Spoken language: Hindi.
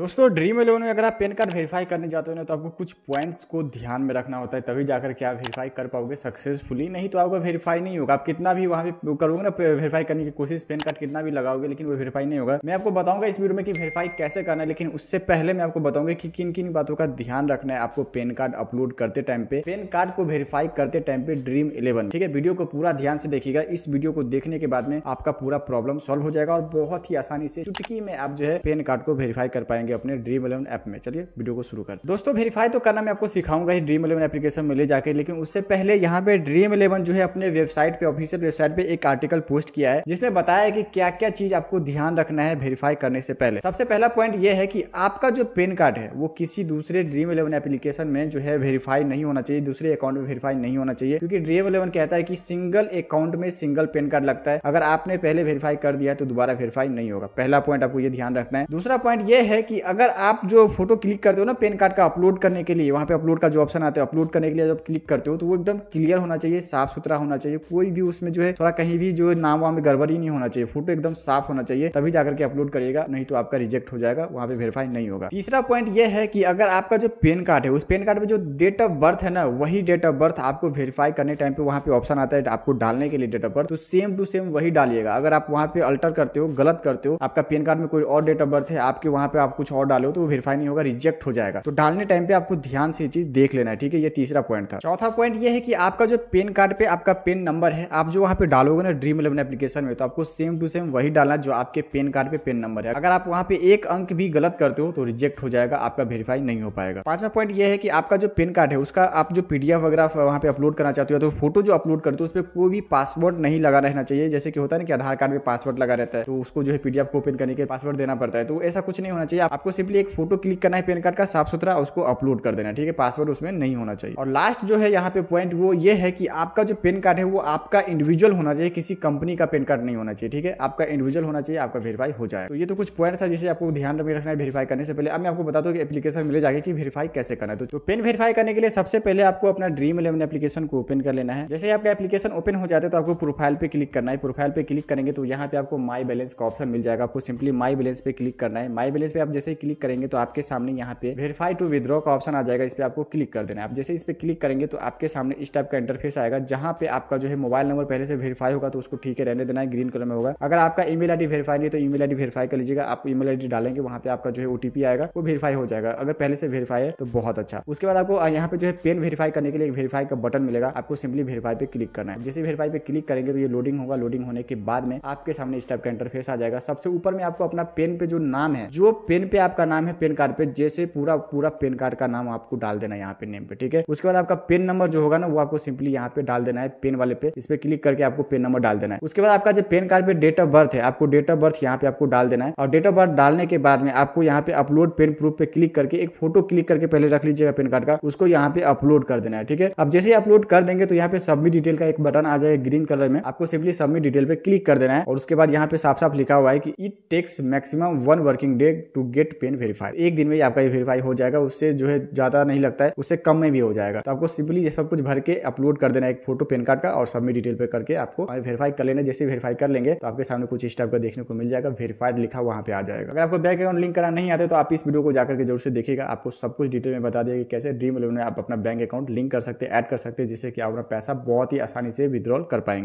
दोस्तों ड्रीम इलेवन में अगर आप पेन कार्ड वेरीफाई करने जाते हो ना तो आपको कुछ पॉइंट्स को ध्यान में रखना होता है तभी जाकर के आप वेरीफाई कर पाओगे सक्सेसफुली नहीं तो आपका वेरीफाई नहीं होगा आप कितना भी वहाँ पे करोगे ना वेरीफाई करने की कोशिश पेन कार्ड कितना भी लगाओगे लेकिन वो वेरीफाई नहीं होगा मैं आपको बताऊंगा इस वीडियो में कि वेरीफाई कैसे करना है लेकिन उससे पहले मैं आपको बताऊंगा कि किन किन बातों का ध्यान रखना है आपको पेन कार्ड अपलोड करते टाइम पे पेन कार्ड को वेरीफाई करते टाइम पे ड्रीम इलेवन ठीक है वीडियो को पूरा ध्यान से देखिएगा इस वीडियो को देखने के बाद में आपका पूरा प्रॉब्लम सॉल्व हो जाएगा और बहुत ही आसानी से चुटकी में आप जो है पेन कार्ड को वेरीफाई कर पाएंगे जाएंगे अपने ड्रीम इलेवन ऐप में चलिए वीडियो को शुरू कर दोस्तों वेरीफाई तो करना मैं आपको सिखाऊंगा ही ड्रीम इलेवन एप्लीकेशन में ले जाकर लेकिन उससे पहले यहाँ पे ड्रीम इलेवन जो है अपने वेबसाइट पे ऑफिशियल वेबसाइट पे एक आर्टिकल पोस्ट किया है जिसमें बताया है कि क्या क्या चीज आपको ध्यान रखना है वेरीफाई करने से पहले सबसे पहला पॉइंट ये है कि आपका जो पेन कार्ड है वो किसी दूसरे ड्रीम इलेवन एप्लीकेशन में जो है वेरीफाई नहीं होना चाहिए दूसरे अकाउंट में वेरीफाई नहीं होना चाहिए क्योंकि ड्रीम इलेवन कहता है कि सिंगल अकाउंट में सिंगल पेन कार्ड लगता है अगर आपने पहले वेरीफाई कर दिया तो दोबारा वेरीफाई नहीं होगा पहला पॉइंट आपको ये ध्यान रखना है दूसरा पॉइंट ये है कि अगर आप जो फोटो क्लिक करते हो ना पेन कार्ड का अपलोड करने के लिए वहाँ पे अपलोड का जो ऑप्शन आता है अपलोड करने के लिए जब क्लिक करते हो तो वो एकदम क्लियर होना चाहिए साफ सुथरा होना चाहिए कोई भी उसमें जो है थोड़ा कहीं भी जो नाम वाम में गड़बड़ी नहीं होना चाहिए फोटो एकदम साफ होना चाहिए तभी जाकर के अपलोड करिएगा नहीं तो आपका रिजेक्ट हो जाएगा वहाँ पे वेरीफाई नहीं होगा तीसरा पॉइंट यह है कि अगर आपका जो पेन कार्ड है उस पेन कार्ड में जो डेट ऑफ बर्थ है ना वही डेट ऑफ बर्थ आपको वेरीफाई करने टाइम पे वहाँ पे ऑप्शन आता है आपको डालने के लिए डेट ऑफ बर्थ तो सेम टू सेम वही डालिएगा अगर आप वहाँ पे अल्टर करते हो गलत करते हो आपका पेन कार्ड में कोई और डेट ऑफ बर्थ है आपके वहाँ पे आपको कुछ और डालो तो वो वेरीफाई नहीं होगा रिजेक्ट हो जाएगा तो डालने टाइम पे आपको ध्यान से ये चीज देख लेना है ठीक है ये तीसरा पॉइंट था चौथा पॉइंट ये है कि आपका जो पेन कार्ड पे आपका पेन नंबर है आप जो वहाँ पे डालोगे ना ड्रीम इलेवन एप्लीकेशन में तो आपको सेम टू सेम वही डालना जो आपके पेन कार्ड पे पेन नंबर है अगर आप वहाँ पे एक अंक भी गलत करते हो तो रिजेक्ट हो जाएगा आपका वेरीफाई नहीं हो पाएगा पांचवा पॉइंट ये है कि आपका जो पेन कार्ड है उसका आप जो पीडीएफ वगैरह वहाँ पे अपलोड करना चाहते हो तो फोटो जो अपलोड करते हो उस पर कोई भी पासवर्ड नहीं लगा रहना चाहिए जैसे कि होता है ना कि आधार कार्ड में पासवर्ड लगा रहता है तो उसको जो है पीडीएफ को ओपन करने के पासवर्ड देना पड़ता है तो ऐसा कुछ नहीं होना चाहिए आपको सिंपली एक फोटो क्लिक करना है पैन कार्ड का साफ सुथरा उसको अपलोड कर देना ठीक है पासवर्ड उसमें नहीं होना चाहिए और लास्ट जो है यहाँ पे पॉइंट वो ये है कि आपका जो पेन कार्ड है वो आपका इंडिविजुअल होना चाहिए किसी कंपनी का पेन कार्ड नहीं होना चाहिए ठीक है आपका इंडिविजुअल होना चाहिए आपका वेरीफाई हो जाए तो ये तो कुछ पॉइंट था जिसे आपको ध्यान में रखना है वेरीफाई करने से पहले अब मैं आपको बता दूँ कि एप्लीकेशन मिले जाएगी कि वेरीफाई कैसे करना है तो, तो पेन वेरीफाई करने के लिए सबसे पहले आपको अपना ड्रीम इलेवन एप्लीकेशन को ओपन कर लेना है जैसे आपका एप्लीकेशन ओपन हो जाता है तो आपको प्रोफाइल पे क्लिक करना है प्रोफाइल पे क्लिक करेंगे तो यहाँ पे आपको माई बैलेंस का ऑप्शन मिल जाएगा आपको सिंपली माई बैलेंस पे क्लिक करना है माई बैलेंस पे आप जैसे ही क्लिक करेंगे तो आपके सामने यहाँ पे वेरीफाई टू विद्रॉ का ऑप्शन आ जाएगा इस पर आपको क्लिक कर देना है आप जैसे इस पर क्लिक करेंगे तो आपके सामने इस टाइप का इंटरफेस आएगा जहाँ पे आपका जो है मोबाइल नंबर पहले से वेरीफाई होगा तो उसको ठीक है रहने देना है ग्रीन कलर में होगा अगर आपका ईमेल आईडी वेरीफाई नहीं तो ईमेल आईडी वेरीफाई कर लीजिएगा आप ईमेल आईडी डालेंगे वहाँ पे आपका जो है ओटीपी आएगा वो वेरीफाई हो जाएगा अगर पहले से वेरीफाई है तो बहुत अच्छा उसके बाद आपको यहाँ पे जो है पेन वेरीफाई करने के लिए वेरीफाई का बटन मिलेगा आपको सिंपली वेरीफाई पे क्लिक करना है जैसे वेरीफाई पे क्लिक करेंगे तो ये लोडिंग होगा लोडिंग होने के बाद में आपके सामने इस टाइप का इंटरफेस आ जाएगा सबसे ऊपर में आपको अपना पेन पे जो नाम है जो पेन पे आपका नाम है पेन कार्ड पे जैसे पूरा पूरा पेन कार्ड का नाम आपको डाल देना है यहाँ पे नेम पे ठीक है उसके बाद आपका पेन नंबर जो होगा ना वो आपको सिंपली यहाँ पे डाल देना है पेन वाले पे इस पर क्लिक करके आपको पेन नंबर डाल देना है उसके बाद आपका जो पेन कार्ड पे डेट ऑफ बर्थ है आपको डेट ऑफ बर्थ यहाँ पे आपको डाल देना है और डेट ऑफ बर्थ डालने के बाद में आपको यहाँ पे अपलोड पेन प्रूफ पे क्लिक करके एक फोटो क्लिक करके पहले रख लीजिएगा पेन कार्ड का उसको यहाँ पे अपलोड कर देना है ठीक है अब जैसे अपलोड कर देंगे तो यहाँ पे सबमिट डिटेल का एक बटन आ जाएगा ग्रीन कलर में आपको सिंपली सबमिट डिटेल पे क्लिक कर देना है और उसके बाद यहाँ पे साफ साफ लिखा हुआ है कि it takes maximum one working day to get get PAN verify एक दिन में आपका ये वेरीफाई हो जाएगा उससे जो है ज़्यादा नहीं लगता है उससे कम में भी हो जाएगा तो आपको सिंपली ये सब कुछ भर के अपलोड कर देना एक फोटो पेन कार्ड का और सबमिट डिटेल पे करके आपको वेरीफाई कर लेना जैसे वेरीफाई कर लेंगे तो आपके सामने कुछ इस टाइप का देखने को मिल जाएगा वेरीफाइड लिखा वहां पे आ जाएगा अगर आपको बैंक अकाउंट लिंक करना नहीं आता तो आप इस वीडियो को जाकर के जरूर से देखेगा आपको सब कुछ डिटेल में बता देगा कैसे ड्रीम इलेवन में आप अपना बैंक अकाउंट लिंक कर सकते हैं ऐड कर सकते हैं जिससे कि आप अपना पैसा बहुत ही आसानी से विद्रॉल कर पाएंगे